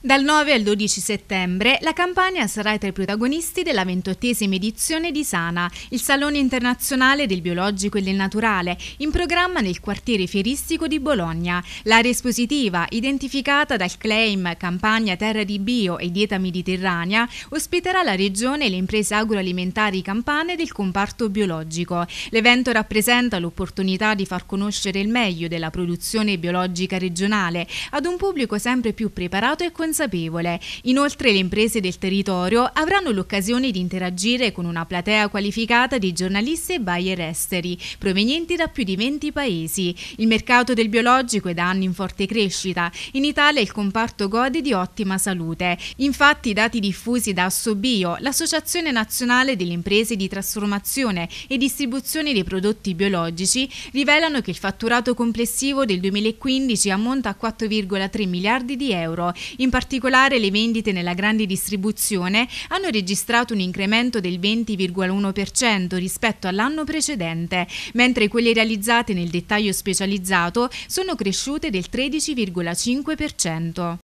Dal 9 al 12 settembre la Campania sarà tra i protagonisti della ventottesima edizione di Sana, il Salone internazionale del biologico e del naturale, in programma nel quartiere fieristico di Bologna. L'area espositiva, identificata dal claim Campania Terra di Bio e Dieta Mediterranea, ospiterà la regione e le imprese agroalimentari campane del comparto biologico. L'evento rappresenta l'opportunità di far conoscere il meglio della produzione biologica regionale ad un pubblico sempre più preparato e consapevole consapevole. Inoltre le imprese del territorio avranno l'occasione di interagire con una platea qualificata di giornalisti e buyer esteri, provenienti da più di 20 paesi. Il mercato del biologico è da anni in forte crescita. In Italia il comparto gode di ottima salute. Infatti i dati diffusi da Assobio, l'Associazione Nazionale delle Imprese di Trasformazione e Distribuzione dei Prodotti Biologici, rivelano che il fatturato complessivo del 2015 ammonta a 4,3 miliardi di euro. In particolare le vendite nella grande distribuzione hanno registrato un incremento del 20,1% rispetto all'anno precedente, mentre quelle realizzate nel dettaglio specializzato sono cresciute del 13,5%.